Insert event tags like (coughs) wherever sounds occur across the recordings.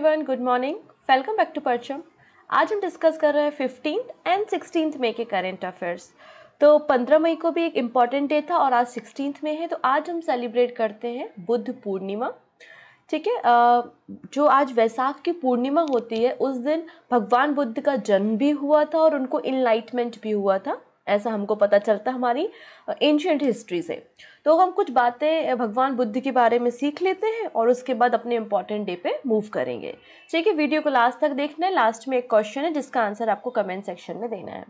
Everyone good morning welcome back to Parcham आज हम discuss कर रहे हैं फिफ्टीन एंड सिक्सटीन मई के करेंट अफेयर्स तो पंद्रह मई को भी एक इम्पॉर्टेंट डे था और आज सिक्सटीन में है तो आज हम सेलिब्रेट करते हैं बुद्ध पूर्णिमा ठीक है जो आज वैसाख की पूर्णिमा होती है उस दिन भगवान बुद्ध का जन्म भी हुआ था और उनको इनलाइटमेंट भी हुआ था ऐसा हमको पता चलता हमारी एंशियंट हिस्ट्री से तो हम कुछ बातें भगवान बुद्ध के बारे में सीख लेते हैं और उसके बाद अपने इंपॉर्टेंट डे पे मूव करेंगे ठीक है वीडियो को लास्ट तक देखना है लास्ट में एक क्वेश्चन है जिसका आंसर आपको कमेंट सेक्शन में देना है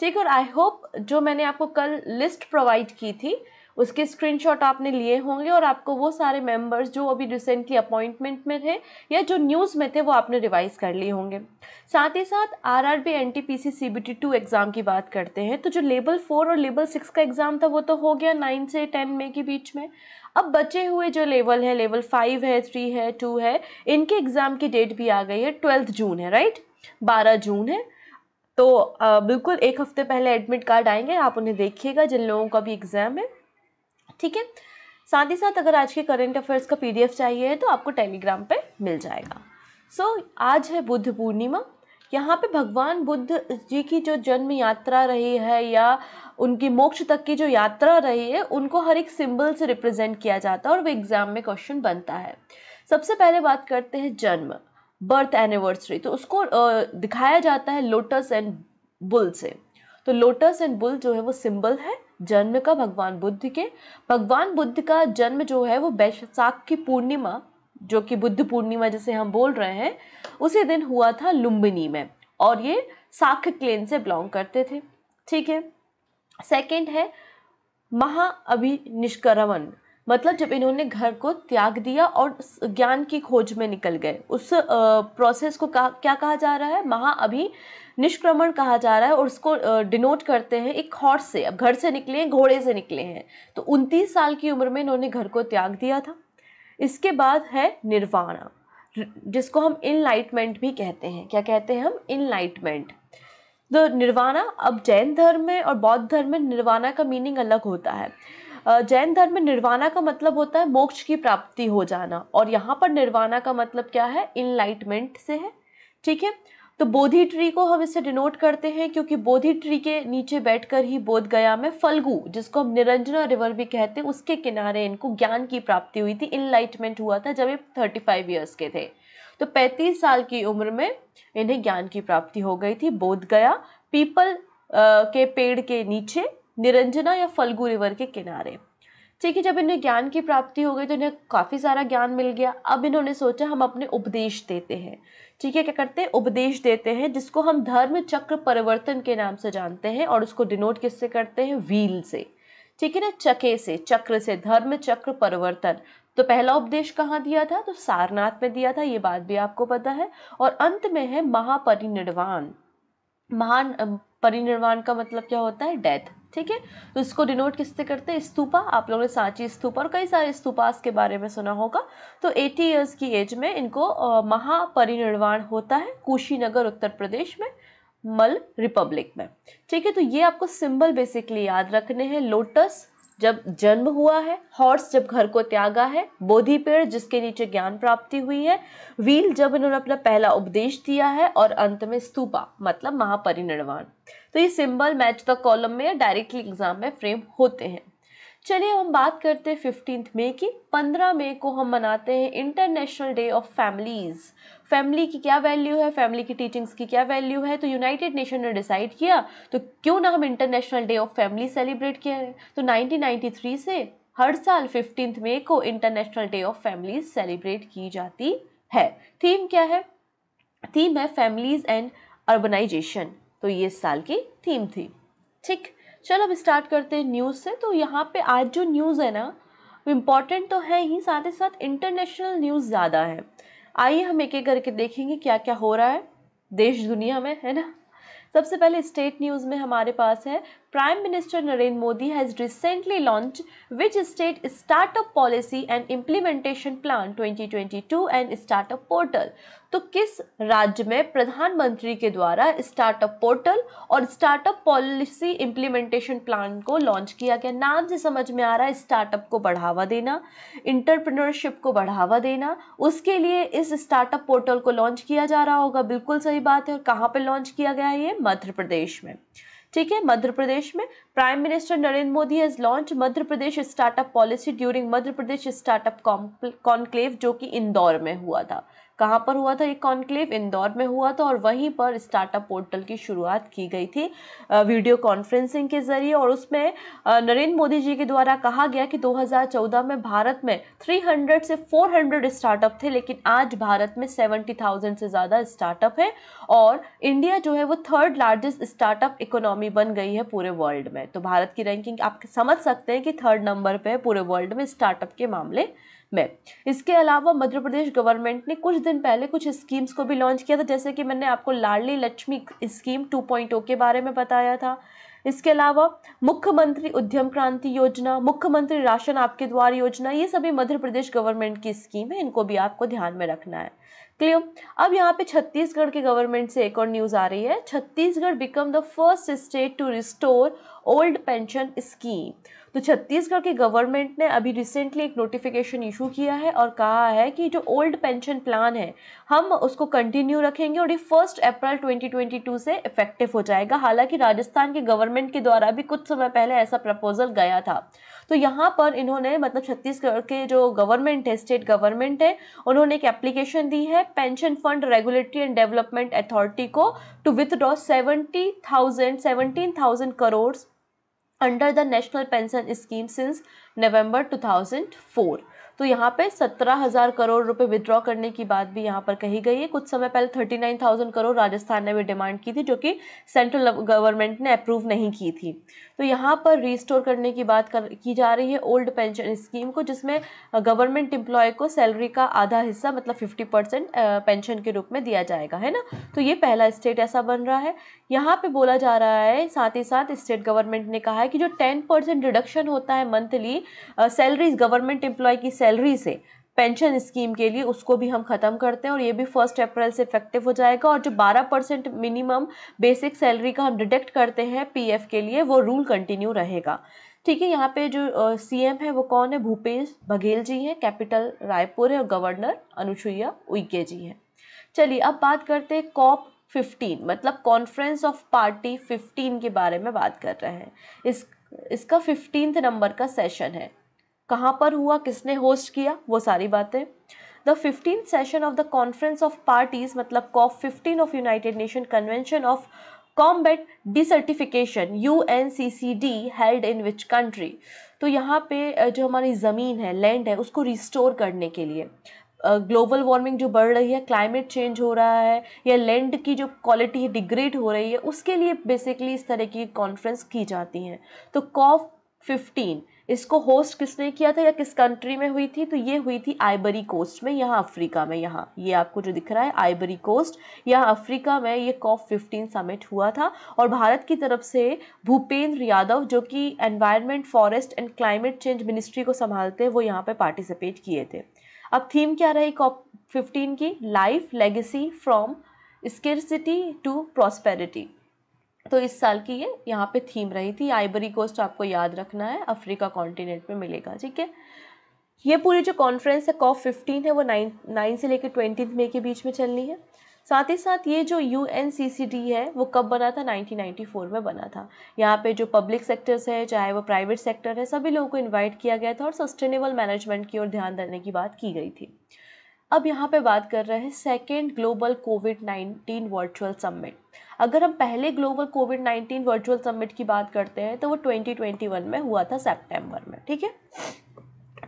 ठीक है और आई होप जो मैंने आपको कल लिस्ट प्रोवाइड की थी उसके स्क्रीनशॉट आपने लिए होंगे और आपको वो सारे मेंबर्स जो अभी रिसेंटली अपॉइंटमेंट में थे या जो न्यूज़ में थे वो आपने रिवाइज़ कर लिए होंगे साथ ही साथ R R B N T P C C B T two exam की बात करते हैं तो जो लेवल फोर और लेवल सिक्स का एग्ज़ाम था वो तो हो गया नाइन से टेन मे के बीच में अब बचे हुए जो लेवल है लेवल फाइव है थ्री है टू है इनके एग्ज़ाम की डेट भी आ गई है ट्वेल्थ जून है राइट बारह जून है तो आ, बिल्कुल एक हफ्ते पहले एडमिट कार्ड आएंगे आप उन्हें देखिएगा जिन लोगों का भी एग्ज़ाम है ठीक है साथ ही साथ अगर आज के करंट अफेयर्स का पीडीएफ चाहिए तो आपको टेलीग्राम पे मिल जाएगा सो so, आज है बुद्ध पूर्णिमा यहाँ पे भगवान बुद्ध जी की जो जन्म यात्रा रही है या उनकी मोक्ष तक की जो यात्रा रही है उनको हर एक सिंबल से रिप्रेजेंट किया जाता है और वो एग्ज़ाम में क्वेश्चन बनता है सबसे पहले बात करते हैं जन्म बर्थ एनिवर्सरी तो उसको दिखाया जाता है लोटस एंड बुल से तो लोटस एंड बुल जो है वो सिंबल है जन्म का भगवान बुद्ध के भगवान बुद्ध का जन्म जो है वो बैशाख की पूर्णिमा जो कि बुद्ध पूर्णिमा जैसे हम बोल रहे हैं उसी दिन हुआ था लुम्बिनी में और ये साख क्लेन से बिलोंग करते थे ठीक है सेकंड है महा मतलब जब इन्होंने घर को त्याग दिया और ज्ञान की खोज में निकल गए उस प्रोसेस को कहा क्या कहा जा रहा है महा अभी निष्क्रमण कहा जा रहा है और उसको डिनोट करते हैं एक हॉर्स से अब घर से निकले हैं घोड़े से निकले हैं तो उनतीस साल की उम्र में इन्होंने घर को त्याग दिया था इसके बाद है निर्वाणा जिसको हम इनलाइटमेंट भी कहते हैं क्या कहते हैं हम इनलाइटमेंट तो निर्वाणा अब जैन धर्म में और बौद्ध धर्म में निर्वाणा का मीनिंग अलग होता है जैन धर्म में निर्वाणा का मतलब होता है मोक्ष की प्राप्ति हो जाना और यहाँ पर निर्वाणा का मतलब क्या है इनलाइटमेंट से है ठीक है तो बोधि ट्री को हम इसे डिनोट करते हैं क्योंकि बोधि ट्री के नीचे बैठकर ही बोध गया में फलगु जिसको हम निरंजना रिवर भी कहते हैं उसके किनारे इनको ज्ञान की प्राप्ति हुई थी इनलाइटमेंट हुआ था जब ये थर्टी फाइव ईयर्स के थे तो पैंतीस साल की उम्र में इन्हें ज्ञान की प्राप्ति हो गई थी बोध गया पीपल के पेड़ के नीचे निरंजना या फलगु रिवर के किनारे ठीक है जब इन्हें ज्ञान की प्राप्ति हो गई तो इन्हें काफ़ी सारा ज्ञान मिल गया अब इन्होंने सोचा हम अपने उपदेश देते हैं ठीक है क्या करते हैं उपदेश देते हैं जिसको हम धर्म चक्र परिवर्तन के नाम से जानते हैं और उसको डिनोट किससे करते हैं व्हील से ठीक है ना चके से चक्र से धर्म चक्र परिवर्तन तो पहला उपदेश कहाँ दिया था तो सारनाथ में दिया था ये बात भी आपको पता है और अंत में है महापरिनिर्वाण महान परिनिर्वाण का मतलब क्या होता है डेथ ठीक है तो इसको डिनोट किससे करते हैं स्तूपा आप लोगों ने सांची स्तूपा और कई सारे स्तूपास के बारे में सुना होगा तो 80 इयर्स की एज में इनको महापरिनिर्वाण होता है कुशीनगर उत्तर प्रदेश में मल रिपब्लिक में ठीक है तो ये आपको सिंबल बेसिकली याद रखने हैं लोटस जब जन्म हुआ है हॉर्स जब घर को त्यागा है बोधि पेड़ जिसके नीचे ज्ञान प्राप्ति हुई है व्हील जब इन्होंने अपना पहला उपदेश दिया है और अंत में स्तूपा मतलब महापरिनिर्वाण तो ये सिंबल मैच द कॉलम में डायरेक्टली एग्जाम में फ्रेम होते हैं चलिए हम बात करते हैं फिफ्टींथ मई की पंद्रह मई को हम मनाते हैं international day of families family की क्या वैल्यू है फैमिली की टीचिंग्स की क्या वैल्यू है तो यूनाइटेड नेशन ने डिसाइड किया तो क्यों ना हम international day of family celebrate किया है तो 1993 से हर साल फिफ्टीन मे को international day of families celebrate की जाती है थीम क्या है थीम है फैमिलीज एंड अर्बनाइजेशन तो ये इस साल की थीम थी ठीक चलो अब स्टार्ट करते हैं न्यूज़ से तो यहाँ पे आज जो न्यूज़ है ना वो इम्पॉर्टेंट तो है ही साथ ही साथ इंटरनेशनल न्यूज़ ज़्यादा है आइए हम एक एक करके देखेंगे क्या क्या हो रहा है देश दुनिया में है ना सबसे पहले स्टेट न्यूज़ में हमारे पास है Prime Minister Narendra Modi has recently launched which state startup policy and implementation plan 2022 and startup portal तो किस राज्य में प्रधानमंत्री के द्वारा स्टार्टअप पोर्टल और स्टार्टअप पॉलिसी इम्प्लीमेंटेशन प्लान को लॉन्च किया गया नाम से समझ में आ रहा है स्टार्टअप को बढ़ावा देना इंटरप्रेन्योरशिप को बढ़ावा देना उसके लिए इस स्टार्टअप पोर्टल को लॉन्च किया जा रहा होगा बिल्कुल सही बात है और कहाँ पर लॉन्च किया गया है ये मध्य प्रदेश में ठीक है मध्य प्रदेश में prime minister Narendra Modi has launch Madhya Pradesh startup policy during Madhya Pradesh startup conclave जो कि इंदौर में हुआ था कहाँ पर हुआ था ये कॉन्क्लेव इंदौर में हुआ था और वहीं पर स्टार्टअप पोर्टल की शुरुआत की गई थी वीडियो कॉन्फ्रेंसिंग के जरिए और उसमें नरेंद्र मोदी जी के द्वारा कहा गया कि 2014 में भारत में 300 से 400 स्टार्टअप थे लेकिन आज भारत में 70,000 से ज़्यादा स्टार्टअप हैं और इंडिया जो है वो थर्ड लार्जेस्ट स्टार्टअप इकोनॉमी बन गई है पूरे वर्ल्ड में तो भारत की रैंकिंग आप समझ सकते हैं कि थर्ड नंबर पर पूरे वर्ल्ड में स्टार्टअप के मामले में इसके अलावा मध्य प्रदेश गवर्नमेंट ने कुछ दिन पहले कुछ स्कीम्स को भी लॉन्च किया था जैसे कि मैंने आपको लाडली लक्ष्मी स्कीम 2.0 के बारे में बताया था इसके अलावा मुख्यमंत्री उद्यम क्रांति योजना मुख्यमंत्री राशन आपके द्वार योजना ये सभी मध्य प्रदेश गवर्नमेंट की स्कीम है इनको भी आपको ध्यान में रखना है क्लियर अब यहाँ पे छत्तीसगढ़ के गवर्नमेंट से एक और न्यूज़ आ रही है Chhattisgarh become the first state to restore old pension scheme तो छत्तीसगढ़ की गवर्नमेंट ने अभी रिसेंटली एक नोटिफिकेशन इशू किया है और कहा है कि जो ओल्ड पेंशन प्लान है हम उसको कंटिन्यू रखेंगे और ये फर्स्ट अप्रैल 2022 से इफेक्टिव हो जाएगा हालांकि राजस्थान के गवर्नमेंट के द्वारा भी कुछ समय पहले ऐसा प्रपोजल गया था तो यहाँ पर इन्होंने मतलब छत्तीसगढ़ के जो गवर्नमेंट है स्टेट गवर्नमेंट है उन्होंने एक एप्लीकेशन दी है pension fund regulatory and development authority को to withdraw seventy thousand thousand crore under the National Pension Scheme since November 2004. तो यहाँ पे सत्रह हज़ार करोड़ रुपए विद्रॉ करने की बात भी यहाँ पर कही गई है कुछ समय पहले thirty nine thousand crore Rajasthan ने भी डिमांड की थी जो कि सेंट्रल गवर्नमेंट ने अप्रूव नहीं की थी तो यहाँ पर रिस्टोर करने की बात कर, की जा रही है ओल्ड पेंशन स्कीम को जिसमें गवर्नमेंट एम्प्लॉय को सैलरी का आधा हिस्सा मतलब फिफ्टी परसेंट पेंशन के रूप में दिया जाएगा है ना तो ये पहला स्टेट ऐसा बन रहा है यहाँ पर बोला जा रहा है साथ ही साथ स्टेट गवर्नमेंट ने कहा है कि जो टेन परसेंट रिडक्शन होता है मंथली सैलरीज गवर्नमेंट एम्प्लॉय की सैलरी सैलरी से पेंशन स्कीम के लिए उसको भी हम ख़त्म करते हैं और ये भी फर्स्ट अप्रैल से इफेक्टिव हो जाएगा और जो 12 परसेंट मिनिमम बेसिक सैलरी का हम डिटेक्ट करते हैं पीएफ के लिए वो रूल कंटिन्यू रहेगा ठीक है यहाँ पे जो सीएम uh, है वो कौन है भूपेश बघेल जी हैं कैपिटल रायपुर है और गवर्नर अनुसुईया उइके जी हैं चलिए अब बात करते हैं कॉप फिफ्टीन मतलब कॉन्फ्रेंस ऑफ पार्टी फिफ्टीन के बारे में बात कर रहे हैं इस इसका फिफ्टीन नंबर का सेशन है कहाँ पर हुआ किसने होस्ट किया वो सारी बातें the fifteen session of the conference of parties मतलब COP fifteen of United Nation convention of combat desertification U N C C D held in which country तो यहाँ पे जो हमारी ज़मीन है लैंड है उसको रिस्टोर करने के लिए ग्लोबल वार्मिंग जो बढ़ रही है क्लाइमेट चेंज हो रहा है या लैंड की जो क्वालिटी है डिग्रेड हो रही है उसके लिए बेसिकली इस तरह की कॉन्फ्रेंस की जाती हैं तो कॉफ फिफ्टीन इसको होस्ट किसने किया था या किस कंट्री में हुई थी तो ये हुई थी आइबरी कोस्ट में यहाँ अफ्रीका में यहाँ ये आपको जो दिख रहा है आइबरी कोस्ट यहाँ अफ्रीका में ये कॉप फिफ्टीन समिट हुआ था और भारत की तरफ से भूपेंद्र यादव जो कि environment forest and climate change ministry को संभालते हैं वो यहाँ पर पार्टिसिपेट किए थे अब थीम क्या रही कॉप फिफ्टीन की life legacy from scarcity to prosperity तो इस साल की ये यहाँ पे थीम रही थी आइबरी कोस्ट आपको याद रखना है अफ्रीका कॉन्टिनेंट में मिलेगा ठीक है ये पूरी जो कॉन्फ्रेंस है कॉफ फिफ्टीन है वो नाइन नाइन से लेकर ट्वेंटी मई के बीच में चलनी है साथ ही साथ ये जो यू है वो कब बना था 1994 में बना था यहाँ पे जो पब्लिक सेक्टर्स है चाहे वो प्राइवेट सेक्टर है सभी लोगों को इन्वाइट किया गया था और सस्टेनेबल मैनेजमेंट की ओर ध्यान देने की बात की गई थी अब यहाँ पे बात कर रहे हैं second global COVID 19 virtual summit अगर हम पहले ग्लोबल कोविड 19 वर्चुअल समिट की बात करते हैं तो वो 2021 में हुआ था सितंबर में ठीक है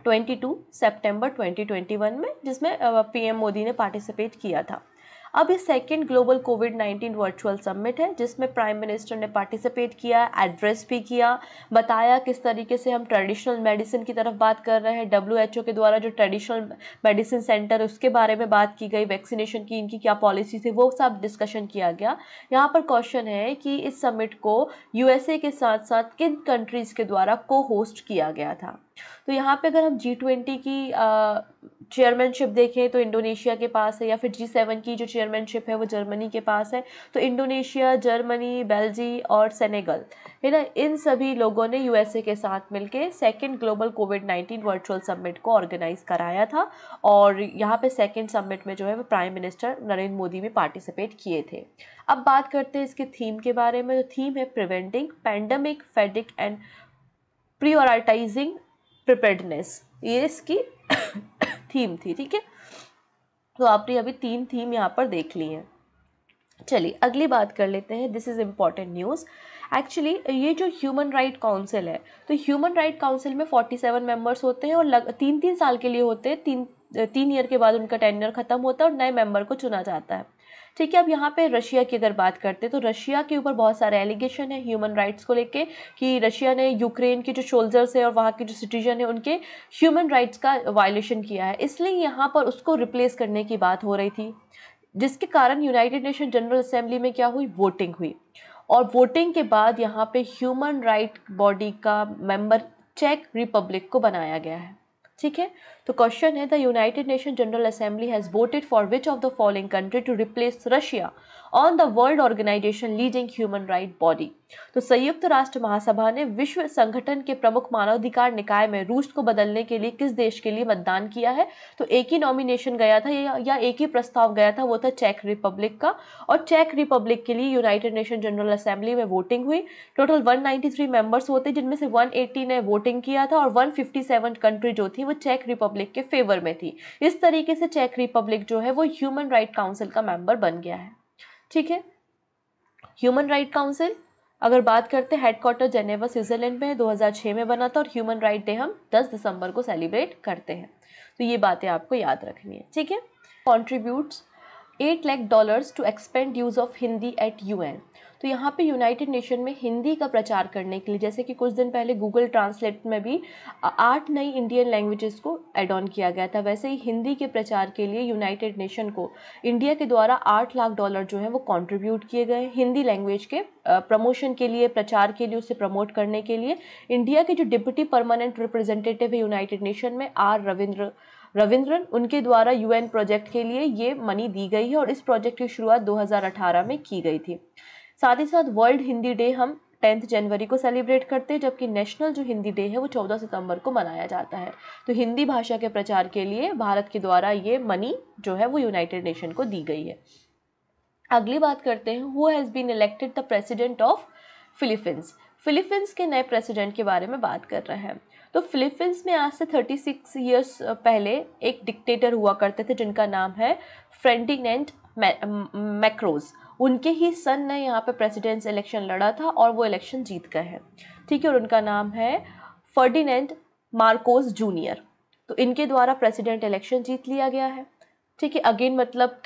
22 सितंबर 2021 में जिसमें पीएम मोदी ने पार्टिसिपेट किया था अब ये second global COVID nineteen virtual summit है जिसमें प्राइम मिनिस्टर ने पार्टिसिपेट किया एड्रेस भी किया बताया किस तरीके से हम ट्रेडिशनल मेडिसिन की तरफ बात कर रहे हैं डब्ल्यू के द्वारा जो ट्रेडिशनल मेडिसिन सेंटर उसके बारे में बात की गई वैक्सीनेशन की इनकी क्या पॉलिसी थी वो सब डिस्कशन किया गया यहाँ पर क्वेश्चन है कि इस समिट को यूएसए के साथ साथ किन कंट्रीज़ के द्वारा को होस्ट किया गया था तो यहाँ पे अगर हम जी ट्वेंटी की चेयरमैनशिप देखें तो इंडोनेशिया के पास है या फिर जी सेवन की जो चेयरमैनशिप है वो जर्मनी के पास है तो इंडोनेशिया जर्मनी बेल्जी और सेनेगल है ना इन सभी लोगों ने यूएसए के साथ मिलकर second global COVID nineteen virtual summit को ऑर्गेनाइज कराया था और यहाँ पे सेकेंड समिट में जो है वो प्राइम मिनिस्टर नरेंद्र मोदी भी पार्टिसिपेट किए थे अब बात करते हैं इसके थीम के बारे में जो तो थीम है preventing pandemic fatigue and prioritizing preparedness ये इसकी (coughs) थीम थी ठीक है तो आपने अभी तीन थीम यहाँ पर देख ली हैं चलिए अगली बात कर लेते हैं this is important news actually ये जो ह्यूमन राइट काउंसिल है तो ह्यूमन राइट काउंसिल में 47 मेंबर्स होते हैं और लग, तीन तीन साल के लिए होते हैं तीन तीन ईयर के बाद उनका टेन्यर ख़त्म होता है और नए मेंबर को चुना जाता है ठीक है अब यहाँ पे रशिया की अगर बात करते हैं तो रशिया के ऊपर बहुत सारे एलिगेशन है ह्यूमन राइट्स को लेके कि रशिया ने यूक्रेन के जो शोल्जर्स है और वहाँ के जो सिटीजन है उनके ह्यूमन राइट्स का वायलेशन किया है इसलिए यहाँ पर उसको रिप्लेस करने की बात हो रही थी जिसके कारण यूनाइटेड नेशन जनरल असेंबली में क्या हुई वोटिंग हुई और वोटिंग के बाद यहाँ पे ह्यूमन राइट बॉडी का मेंबर चेक रिपब्लिक को बनाया गया है ठीक है तो क्वेश्चन है the United Nation General Assembly has voted for which of the following country to replace Russia on the world organization leading human right body तो संयुक्त राष्ट्र महासभा ने विश्व संगठन के प्रमुख मानवाधिकार निकाय में रूस को बदलने के लिए किस देश के लिए मतदान किया है तो एक ही नॉमिनेशन गया था या एक ही प्रस्ताव गया था वो था चेक रिपब्लिक का और चेक रिपब्लिक के लिए यूनाइटेड नेशन जनरल असेंबली में वोटिंग हुई टोटल 193 मेंबर्स होते जिनमें से 180 ने वोटिंग किया था और 157 कंट्री जो थी वो चेक रिपब्लिक के फेवर में थी इस तरीके से चेक रिपब्लिक जो है वो ह्यूमन राइट काउंसिल का मेंबर बन गया है ठीक है ह्यूमन राइट काउंसिल अगर बात करते हैं हेडक्वार्टर जेनेवा स्विट्जरलैंड में है 2006 में बना था और ह्यूमन राइट डे हम 10 दिसंबर को सेलिब्रेट करते हैं तो ये बातें आपको याद रखनी है ठीक है contributes eight lakh dollars to expand use of Hindi at U तो यहाँ पे यूनाइटेड नेशन में हिंदी का प्रचार करने के लिए जैसे कि कुछ दिन पहले गूगल ट्रांसलेट में भी आठ नई इंडियन लैंग्वेजेस को एड ऑन किया गया था वैसे ही हिंदी के प्रचार के लिए यूनाइटेड नेशन को इंडिया के द्वारा आठ लाख डॉलर जो है वो कॉन्ट्रीब्यूट किए गए हिंदी लैंग्वेज के प्रमोशन के लिए प्रचार के लिए उसे प्रमोट करने के लिए इंडिया के जो डिप्टी परमानेंट रिप्रेजेंटेटिव है यूनाइटेड नेशन में आर रविंद्र रविंद्रन उनके द्वारा यूएन प्रोजेक्ट के लिए ये मनी दी गई है और इस प्रोजेक्ट की शुरुआत 2018 में की गई थी साथ ही साथ वर्ल्ड हिंदी डे हम टेंथ जनवरी को सेलिब्रेट करते हैं जबकि नेशनल जो हिंदी डे है वो चौदह सितंबर को मनाया जाता है तो हिंदी भाषा के प्रचार के लिए भारत के द्वारा ये मनी जो है वो यूनाइटेड नेशन को दी गई है अगली बात करते हैं who has been elected the president of Philippines Philippines के नए प्रेसिडेंट के बारे में बात कर रहे हैं तो फिलीपींस में आज से थर्टी सिक्स ईयर्स पहले एक डिक्टेटर हुआ करते थे जिनका नाम है फ्रेंडिनेंट मैक्रोज उनके ही सन ने यहाँ पे प्रेसिडेंट्स इलेक्शन लड़ा था और वो इलेक्शन जीत गए हैं ठीक है और उनका नाम है फर्डिनेंड मार्कोस जूनियर तो इनके द्वारा प्रेसिडेंट इलेक्शन जीत लिया गया है ठीक है अगेन मतलब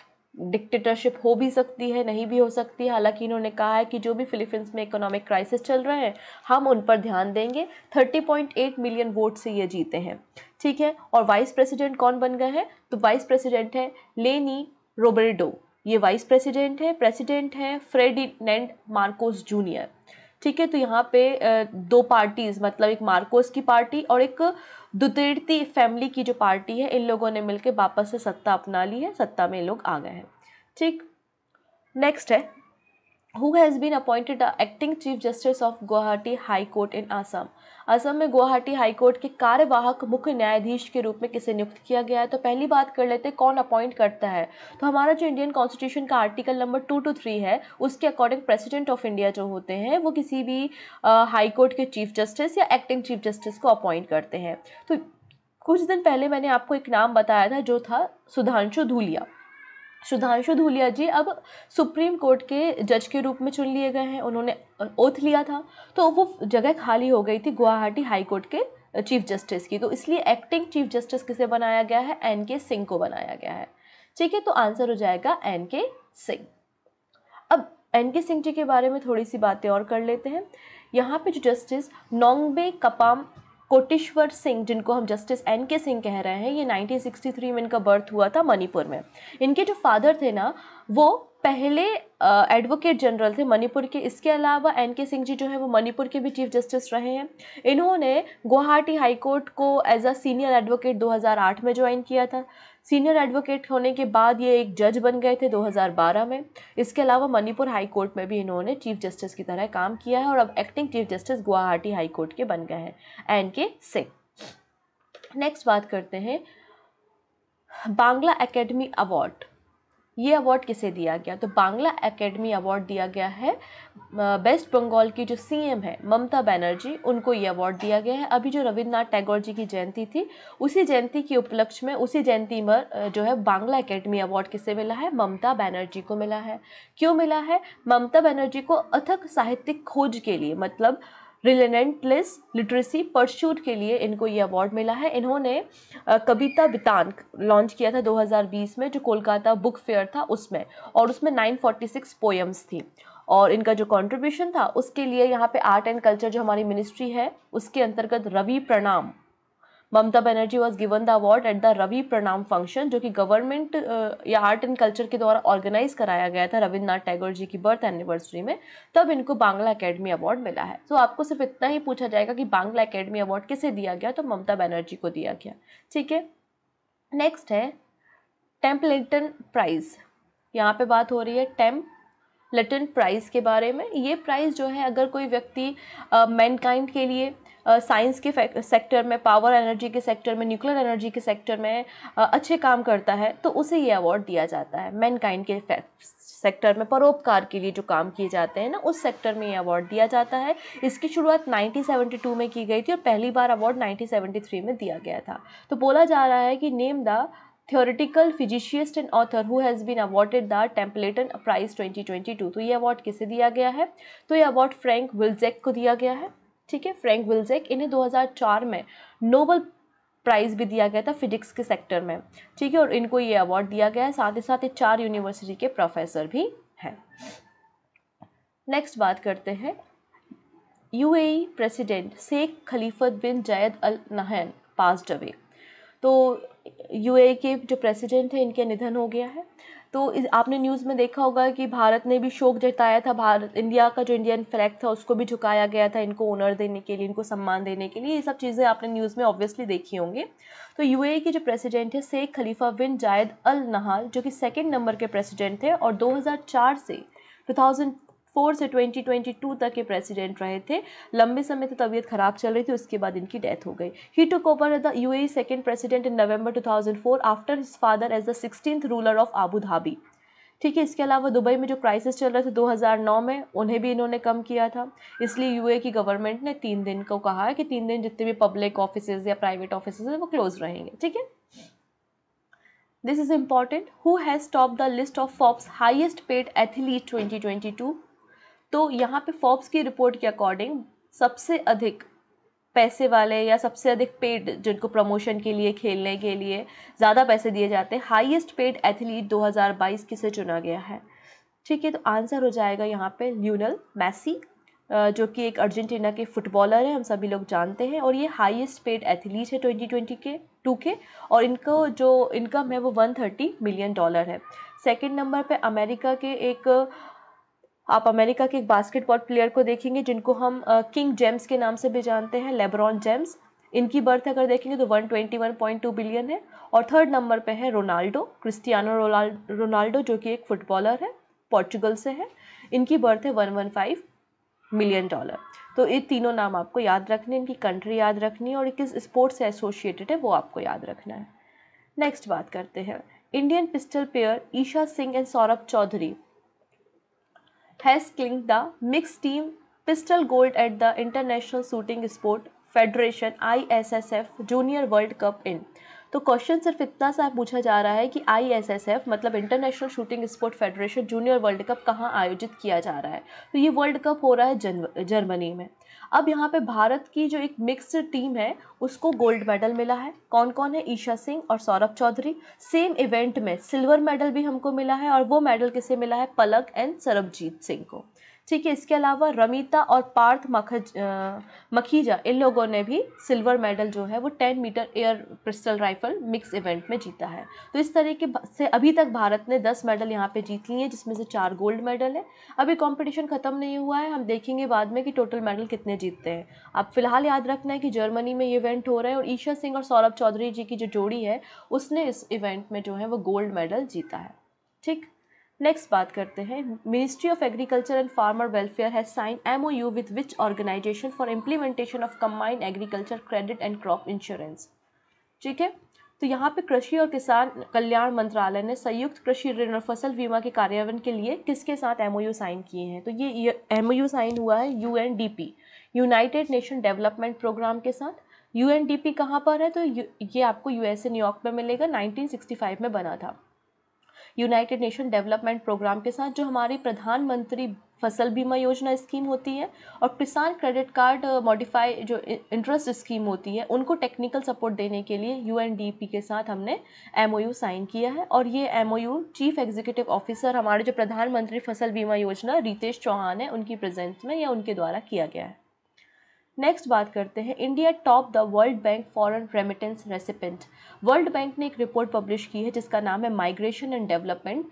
डिक्टेटरशिप हो भी सकती है नहीं भी हो सकती है हालांकि इन्होंने कहा है कि जो भी फिलीपींस में इकोनॉमिक क्राइसिस चल रहे हैं हम उन पर ध्यान देंगे 30.8 मिलियन वोट से ये जीते हैं ठीक है और वाइस प्रेसिडेंट कौन बन गए हैं तो वाइस प्रेसिडेंट है लेनी रोबर्डो ये वाइस प्रेसिडेंट है प्रेसिडेंट हैं फ्रेडिनेंट मार्कोस जूनियर ठीक है तो यहाँ पे दो पार्टीज मतलब एक मार्कोस की पार्टी और एक दुतेड़ती फैमिली की जो पार्टी है इन लोगों ने मिलकर वापस से सत्ता अपना ली है सत्ता में लोग आ गए हैं ठीक नेक्स्ट है who has been appointed the acting chief justice of Guwahati high court in Assam Assam में गुवाहाटी हाईकोर्ट के कार्यवाहक मुख्य न्यायाधीश के रूप में किसे नियुक्त किया गया है तो पहली बात कर लेते हैं कौन अपॉइंट करता है तो हमारा जो इंडियन कॉन्स्टिट्यूशन का article number two two three है उसके अकॉर्डिंग प्रेसिडेंट ऑफ इंडिया जो होते हैं वो किसी भी हाईकोर्ट के चीफ जस्टिस या एक्टिंग चीफ जस्टिस को अपॉइंट करते हैं तो कुछ दिन पहले मैंने आपको एक नाम बताया था जो था सुधांशु धूलिया सुधांशु धूलिया जी अब सुप्रीम कोर्ट के जज के रूप में चुन लिए गए हैं उन्होंने ओथ लिया था तो वो जगह खाली हो गई थी गुवाहाटी हाई कोर्ट के चीफ जस्टिस की तो इसलिए एक्टिंग चीफ जस्टिस किसे बनाया गया है एन के सिंह को बनाया गया है ठीक है तो आंसर हो जाएगा एन के सिंह अब एन के सिंह जी के बारे में थोड़ी सी बातें और कर लेते हैं यहाँ पे जो जस्टिस नोंगबे कपाम कोटेश्वर सिंह जिनको हम जस्टिस एन के सिंह कह रहे हैं ये 1963 में इनका बर्थ हुआ था मणिपुर में इनके जो फादर थे ना वो पहले एडवोकेट जनरल थे मणिपुर के इसके अलावा एन के सिंह जी जो है वो मणिपुर के भी चीफ जस्टिस रहे हैं इन्होंने गुवाहाटी हाईकोर्ट को एज अ सीनियर एडवोकेट 2008 में ज्वाइन किया था सीनियर एडवोकेट होने के बाद ये एक जज बन गए थे 2012 में इसके अलावा मणिपुर हाई कोर्ट में भी इन्होंने चीफ जस्टिस की तरह काम किया है और अब acting chief justice Guwahati high court के बन गए हैं एन के सिंह नेक्स्ट बात करते हैं बांग्ला एकेडमी अवार्ड ये अवार्ड किसे दिया गया तो बांग्ला एकेडमी अवार्ड दिया गया है वेस्ट बंगाल की जो सीएम है ममता बनर्जी उनको ये अवार्ड दिया गया है अभी जो रविन्द्रनाथ टैगोर जी की जयंती थी उसी जयंती के उपलक्ष्य में उसी जयंती में जो है बांग्ला एकेडमी अवार्ड किसे मिला है ममता बैनर्जी को मिला है क्यों मिला है ममता बनर्जी को अथक साहित्यिक खोज के लिए मतलब रिलेनेंटलेस लिटरेसी परस्यूट के लिए इनको ये अवार्ड मिला है इन्होंने कविता बितान लॉन्च किया था 2020 में जो कोलकाता बुक फेयर था उसमें और उसमें 946 पोएम्स थी और इनका जो कंट्रीब्यूशन था उसके लिए यहाँ पे आर्ट एंड कल्चर जो हमारी मिनिस्ट्री है उसके अंतर्गत Rabi Pranam Mamata Banerjee was given the award at the Rabi Pranam function जो कि गवर्नमेंट या आर्ट एंड कल्चर के द्वारा ऑर्गेनाइज कराया गया था रविन्द्रनाथ टैगोर जी की बर्थ एनिवर्सरी में तब इनको बांग्ला अकेडमी अवार्ड मिला है तो so, आपको सिर्फ इतना ही पूछा जाएगा कि बांग्ला अकेडमी अवार्ड किसे दिया गया तो ममता बनर्जी को दिया गया ठीक है नेक्स्ट है टेम्पलेटन प्राइज़ यहाँ पे बात हो रही है टेम्प लेटन प्राइज़ के बारे में ये प्राइज़ जो है अगर कोई व्यक्ति मैनकाइंड के लिए साइंस के सेक्टर में पावर एनर्जी के सेक्टर में न्यूक्लियर एनर्जी के सेक्टर में अच्छे काम करता है तो उसे ये अवार्ड दिया जाता है मैनकाइंड के सेक्टर में परोपकार के लिए जो काम किए जाते हैं ना उस सेक्टर में ये अवार्ड दिया जाता है इसकी शुरुआत 1972 में की गई थी और पहली बार अवार्ड 1973 में दिया गया था तो बोला जा रहा है कि name the theoretical physicist and author who has been awarded the Templeton prize 2022 तो ये अवार्ड किसे दिया गया है तो ये अवार्ड फ्रैंक विल्जेक को दिया गया है ठीक है फ्रैंक विल्जेक इन्हें 2004 में नोबल प्राइज़ भी दिया गया था फिजिक्स के सेक्टर में ठीक है और इनको ये अवार्ड दिया गया है साथ ही साथ ये चार यूनिवर्सिटी के प्रोफेसर भी हैं नेक्स्ट बात करते हैं UAE president Sheikh Khalifa bin Zayed Al Nahyan passed away तो यूएई e के जो प्रेसिडेंट हैं इनके निधन हो गया है तो आपने न्यूज़ में देखा होगा कि भारत ने भी शोक जताया था भारत इंडिया का जो इंडियन फ्लैग था उसको भी झुकाया गया था इनको ऑनर देने के लिए इनको सम्मान देने के लिए ये सब चीज़ें आपने न्यूज़ में ऑब्वियसली देखी होंगी तो ए e के जो प्रेसिडेंट है शेख खलीफा बिन जायद अल नहाल जो कि सेकेंड नंबर के प्रेसिडेंट थे और दो से 2000 2004 से 2022 तक के प्रेसिडेंट रहे थे लंबे समय तक तबीयत खराब चल रही थी उसके बाद इनकी डेथ हो गई ही टू कोपर the U A second president in November 2004 after his father as the sixteen ruler of Abu Dhabi ठीक है इसके अलावा दुबई में जो क्राइसिस चल रहा था 2009 में उन्हें भी इन्होंने कम किया था इसलिए यूए e की गवर्नमेंट ने तीन दिन को कहा है कि तीन दिन जितने भी पब्लिक ऑफिस या प्राइवेट ऑफिस हैं वो क्लोज रहेंगे ठीक है this is important who has top the list of Forbes highest paid athlete 2022 तो यहाँ पे फोर्ब्स की रिपोर्ट के अकॉर्डिंग सबसे अधिक पैसे वाले या सबसे अधिक पेड जिनको प्रमोशन के लिए खेलने के लिए ज़्यादा पैसे दिए जाते हैं हाइएस्ट पेड एथलीट 2022 किसे चुना गया है ठीक है तो आंसर हो जाएगा यहाँ पे ल्यूनल मैसी जो कि एक अर्जेंटीना के फुटबॉलर हैं हम सभी लोग जानते हैं और ये हाईएस्ट पेड एथलीट है 2020 के टू के और इनको जो इनकम है वो 130 मिलियन डॉलर है सेकंड नंबर पे अमेरिका के एक आप अमेरिका के एक बास्केटबॉल प्लेयर को देखेंगे जिनको हम किंग जेम्स के नाम से भी जानते हैं लेब्रॉन जेम्स इनकी बर्थ अगर देखेंगे तो 121.2 बिलियन है और थर्ड नंबर पे है रोनाल्डो क्रिस्टियानो रोनाल्डो जो कि एक फुटबॉलर है पोर्चुगल से है इनकी बर्थ है 115 मिलियन डॉलर तो ये तीनों नाम आपको याद रखने इनकी कंट्री याद रखनी है और किस स्पोर्ट्स से एसोसिएटेड है वो आपको याद रखना है नेक्स्ट बात करते हैं Indian pistol player Esha Singh and Saurabh Chaudhary has clinked the mixed team pistol gold at the International Shooting Sport federation F junior world cup in तो क्वेश्चन सिर्फ इतना सा पूछा जा रहा है कि आई एस एस एफ मतलब international shooting sport federation junior world cup कहाँ आयोजित किया जा रहा है तो ये वर्ल्ड कप हो रहा है जर्मनी में अब यहाँ पे भारत की जो एक मिक्स्ड टीम है उसको गोल्ड मेडल मिला है कौन कौन है ईशा सिंह और सौरभ चौधरी सेम इवेंट में सिल्वर मेडल भी हमको मिला है और वो मेडल किसे मिला है पलक एंड सरबजीत सिंह को ठीक है इसके अलावा रमिता और पार्थ मखज मखीजा इन लोगों ने भी सिल्वर मेडल जो है वो ten meter air pistol rifle mix event में जीता है तो इस तरीके से अभी तक भारत ने दस मेडल यहाँ पे जीत लिए हैं जिसमें से चार गोल्ड मेडल है अभी कॉम्पिटिशन ख़त्म नहीं हुआ है हम देखेंगे बाद में कि टोटल मेडल कितने जीतते हैं अब फिलहाल याद रखना है कि जर्मनी में ये इवेंट हो रहा है और ईशा सिंह और सौरभ चौधरी जी की जो जोड़ी है उसने इस इवेंट में जो है वो गोल्ड मेडल जीता है ठीक नेक्स्ट बात करते हैं ministry of agriculture and farmer welfare has sign M O U with which organization for implementation of combined agriculture credit and crop insurance ठीक है तो यहाँ पे कृषि और किसान कल्याण मंत्रालय ने संयुक्त कृषि ऋण और फसल बीमा के कार्यान्वयन के लिए किसके साथ एम साइन किए हैं तो ये एम साइन हुआ है U United Nation development program के साथ यू कहाँ पर है तो ये आपको यूएसए न्यूयॉर्क में मिलेगा 1965 में बना था यूनाइटेड नेशन डेवलपमेंट प्रोग्राम के साथ जो हमारी प्रधानमंत्री फसल बीमा योजना स्कीम होती है और किसान क्रेडिट कार्ड मॉडिफाई जो इंटरेस्ट स्कीम होती है उनको टेक्निकल सपोर्ट देने के लिए यू के साथ हमने एम साइन किया है और ये एम चीफ एग्जीक्यूटिव ऑफिसर हमारे जो प्रधानमंत्री फसल बीमा योजना रितेश चौहान है उनकी प्रेजेंस में या उनके द्वारा किया गया है नेक्स्ट बात करते हैं India top the world bank foreign remittance recipient world bank ने एक रिपोर्ट पब्लिश की है जिसका नाम है माइग्रेशन एंड डेवलपमेंट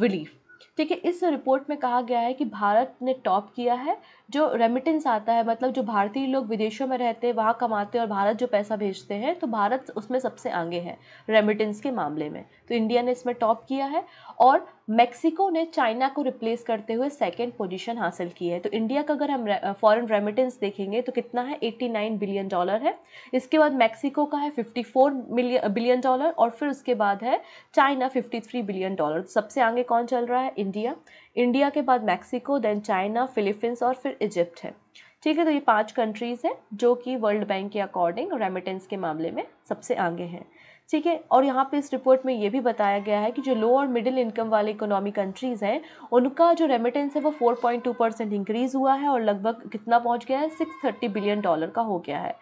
रिलीफ ठीक है इस रिपोर्ट में कहा गया है कि भारत ने टॉप किया है जो रेमिटेंस आता है मतलब जो भारतीय लोग विदेशों में रहते हैं वहाँ कमाते हैं और भारत जो पैसा भेजते हैं तो भारत उसमें सबसे आगे है रेमिटेंस के मामले में तो इंडिया ने इसमें टॉप किया है और मेक्सिको ने चाइना को रिप्लेस करते हुए सेकेंड पोजीशन हासिल की है तो इंडिया का अगर हम फॉरेन रेमिटेंस देखेंगे तो कितना है 89 बिलियन डॉलर है इसके बाद मेक्सिको का है 54 मिलियन बिलियन डॉलर और फिर उसके बाद है चाइना 53 बिलियन डॉलर तो सबसे आगे कौन चल रहा है इंडिया इंडिया के बाद मैक्सिको देन चाइना फिलीपींस और फिर इजिप्ट है ठीक है तो ये पाँच कंट्रीज़ हैं जो कि वर्ल्ड बैंक के अकॉर्डिंग रेमिटेंस के मामले में सबसे आगे हैं ठीक है और यहाँ पे इस रिपोर्ट में ये भी बताया गया है कि जो लो और मिडिल इनकम वाले इकोनॉमी कंट्रीज़ हैं उनका जो रेमिटेंस है वो 4.2 परसेंट इंक्रीज़ हुआ है और लगभग कितना पहुँच गया है 630 बिलियन डॉलर का हो गया है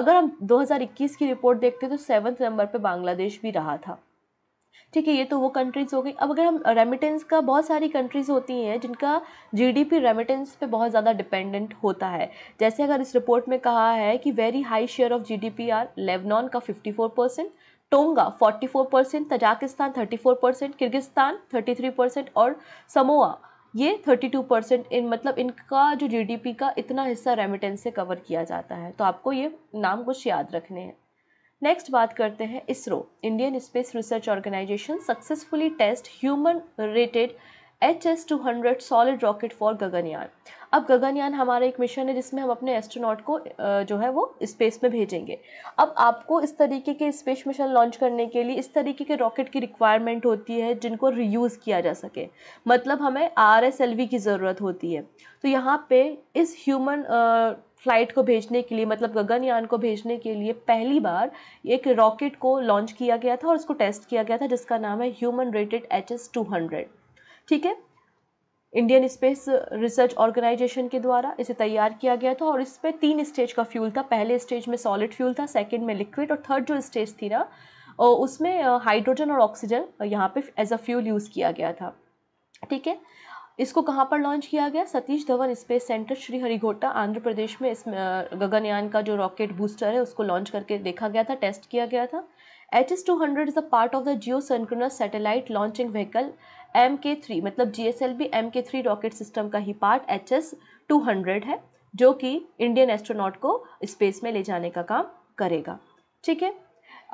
अगर हम 2021 की रिपोर्ट देखते तो सेवन्थ नंबर पर बांग्लादेश भी रहा था ठीक है ये तो वो कंट्रीज़ हो गई अब अगर हम रेमिटेंस का बहुत सारी कंट्रीज़ होती हैं जिनका जीडीपी रेमिटेंस पे बहुत ज़्यादा डिपेंडेंट होता है जैसे अगर इस रिपोर्ट में कहा है कि very high share of GDP are Lebanon का 54 percent Tonga 44 percent Tajikistan 34 percent Kyrgyzstan 33 percent और समोआ ये 32 परसेंट इन मतलब इनका जो जीडीपी का इतना हिस्सा रेमिटेंस से कवर किया जाता है तो आपको ये नाम कुछ याद रखने हैं नेक्स्ट बात करते हैं ISRO Indian space research organization successfully test human related H S two hundred solid rocket for Gaganyaan अब गगनयान हमारा एक मिशन है जिसमें हम अपने एस्ट्रोनॉट को जो है वो स्पेस में भेजेंगे अब आपको इस तरीके के स्पेस मिशन लॉन्च करने के लिए इस तरीके के रॉकेट की रिक्वायरमेंट होती है जिनको रीयूज़ किया जा सके मतलब हमें आर एस एल वी की ज़रूरत होती है तो यहाँ पे इस ह्यूमन फ्लाइट को भेजने के लिए मतलब गगनयान को भेजने के लिए पहली बार एक रॉकेट को लॉन्च किया गया था और उसको टेस्ट किया गया था जिसका नाम है human rated H S two hundred ठीक है इंडियन स्पेस रिसर्च ऑर्गेनाइजेशन के द्वारा इसे तैयार किया गया था और इस पर तीन स्टेज का फ्यूल था पहले स्टेज में सॉलिड फ्यूल था सेकेंड में लिक्विड और थर्ड जो स्टेज थी ना उसमें हाइड्रोजन और ऑक्सीजन यहाँ पे एज अ फ्यूल यूज़ किया गया था ठीक है इसको कहाँ पर लॉन्च किया गया Satish Dhawan space centre Sriharikota Andhra Pradesh में इस गगनयान का जो रॉकेट बूस्टर है उसको लॉन्च करके देखा गया था टेस्ट किया गया था H S two hundred is the part of the geosynchronous satellite launching vehicle M K three मतलब G S L V M K three rocket system का ही part H S two hundred है जो कि Indian astronaut को space में ले जाने का काम करेगा ठीक है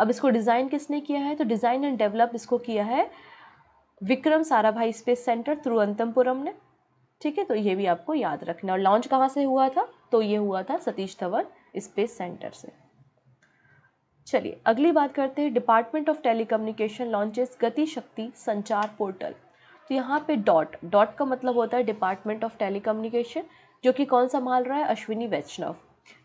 अब इसको डिज़ाइन किसने किया है तो डिज़ाइन एंड डेवलप इसको किया है विक्रम साराभाई स्पेस सेंटर तिरुवनंतपुरम ने ठीक है तो ये भी आपको याद रखना और लॉन्च कहाँ से हुआ था तो ये हुआ था सतीश धवन स्पेस सेंटर से चलिए अगली बात करते हैं डिपार्टमेंट ऑफ टेलीकम्युनिकेशन लॉन्चेस गति शक्ति संचार पोर्टल तो यहाँ पे डॉट डॉट का मतलब होता है डिपार्टमेंट ऑफ टेली जो कि कौन संभाल रहा है अश्विनी वैष्णव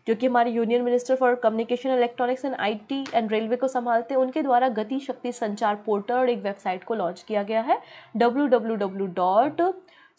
जो कि हमारे union minister for communication electronics and IT and railway को संभालते हैं उनके द्वारा गति शक्ति संचार पोर्टल और एक वेबसाइट को लॉन्च किया गया है डब्ल्यू डब्ल्यू डब्ल्यू डॉट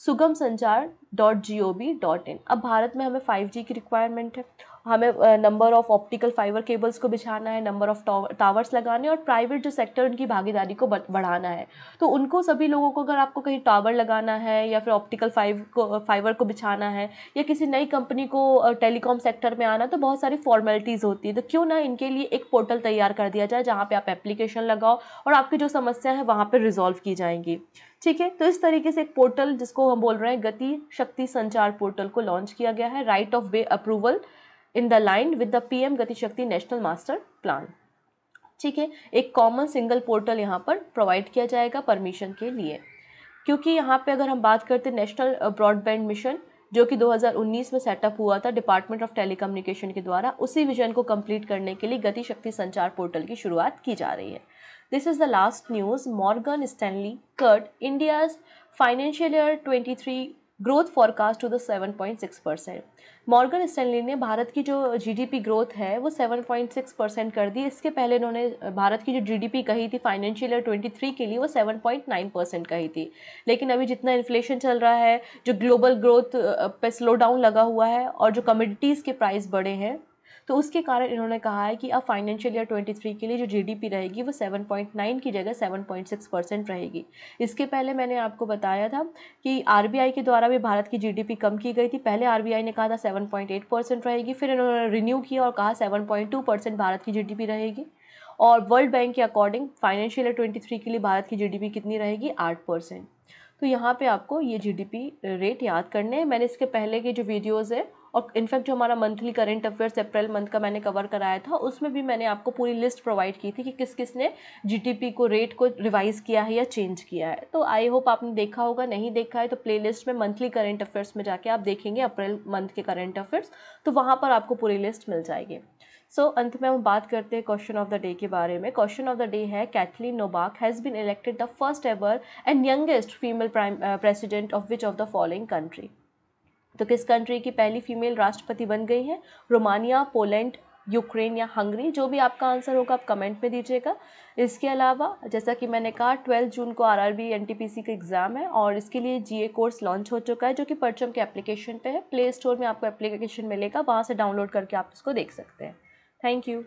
सुगम संचार dot G O dot in अब भारत में हमें फाइव जी की रिक्वायरमेंट है हमें number of optical fibre cables को बिछाना है नंबर ऑफ टावर्स लगाने और प्राइवेट जो सेक्टर उनकी भागीदारी को बढ़ाना है तो उनको सभी लोगों को अगर आपको कहीं टावर लगाना है या फिर ऑप्टिकल फाइव को फाइबर को बिछाना है या किसी नई कंपनी को टेलीकॉम सेक्टर में आना तो बहुत सारी फॉर्मेलिटीज़ होती है तो क्यों ना इनके लिए एक पोर्टल तैयार कर दिया जाए जहाँ पर आप एप्लीकेशन लगाओ और आपकी जो समस्या है वहाँ पर रिजॉल्व की जाएंगी ठीक है तो इस तरीके से एक पोर्टल जिसको हम बोल रहे हैं गति शक्ति संचार पोर्टल को लॉन्च किया गया है right of way approval in the line with the PM Gati Shakti national master plan ठीक है एक कॉमन सिंगल पोर्टल यहाँ पर प्रोवाइड किया जाएगा परमिशन के लिए क्योंकि यहाँ पे अगर हम बात करते नेशनल ब्रॉडबैंड मिशन जो कि 2019 में सेटअप हुआ था डिपार्टमेंट ऑफ टेलीकम्युनिकेशन के द्वारा उसी विजन को कंप्लीट करने के लिए गति शक्ति संचार पोर्टल की शुरुआत की जा रही है this is the last news Morgan Stanley cut India's financial year 23 growth forecast to the 7.6 percent Morgan Stanley ने भारत की जो जीडीपी ग्रोथ है वो 7.6 परसेंट कर दी इसके पहले इन्होंने भारत की जो जीडीपी कही थी फाइनेंशियल ईयर 23 के लिए वो 7.9 परसेंट कही थी लेकिन अभी जितना इन्फ्लेशन चल रहा है जो ग्लोबल ग्रोथ पे स्लो डाउन लगा हुआ है और जो कमोडिटीज़ के प्राइस बढ़े हैं तो उसके कारण इन्होंने कहा है कि अब फाइनेंशियल ईयर 23 के लिए जो जीडीपी रहेगी वो 7.9 की जगह 7.6 परसेंट रहेगी इसके पहले मैंने आपको बताया था कि आरबीआई के द्वारा भी भारत की जीडीपी कम की गई थी पहले आरबीआई ने कहा था 7.8 परसेंट रहेगी फिर इन्होंने रिन्यू किया और कहा 7.2 परसेंट भारत की जी रहेगी और वर्ल्ड बैंक के अकॉर्डिंग फाइनेंशियल ईयर थ्री के लिए भारत की जीडीपी कितनी रहेगी आठ परसेंट तो यहाँ पे आपको ये जीडीपी रेट याद करने हैं मैंने इसके पहले के जो वीडियोस है और इनफैक्ट जो हमारा monthly current affairs April month का मैंने कवर कराया था उसमें भी मैंने आपको पूरी लिस्ट प्रोवाइड की थी कि किस किस ने जी को रेट को रिवाइज़ किया है या चेंज किया है तो आई होप आपने देखा होगा नहीं देखा है तो प्लेलिस्ट में मंथली करेंट अफेयर्स में जाके आप देखेंगे अप्रैल मंथ के करेंट अफेयर्स तो वहाँ पर आपको पूरी लिस्ट मिल जाएगी सो so, अंत में हम बात करते हैं क्वेश्चन ऑफ द डे के बारे में क्वेश्चन ऑफ द डे है Katalin Novak has been elected the first ever and youngest female prime president of which of the following country तो किस कंट्री की पहली फीमेल राष्ट्रपति बन गई है रोमानिया पोलैंड यूक्रेन या हंगरी जो भी आपका आंसर होगा आप कमेंट में दीजिएगा इसके अलावा जैसा कि मैंने कहा 12 जून को आरआरबी एनटीपीसी का एग्ज़ाम है और इसके लिए जीए कोर्स लॉन्च हो चुका है जो कि परचम के एप्लीकेशन पे है प्ले स्टोर में आपको एप्लीकेशन मिलेगा वहाँ से डाउनलोड करके आप इसको देख सकते हैं Thank you.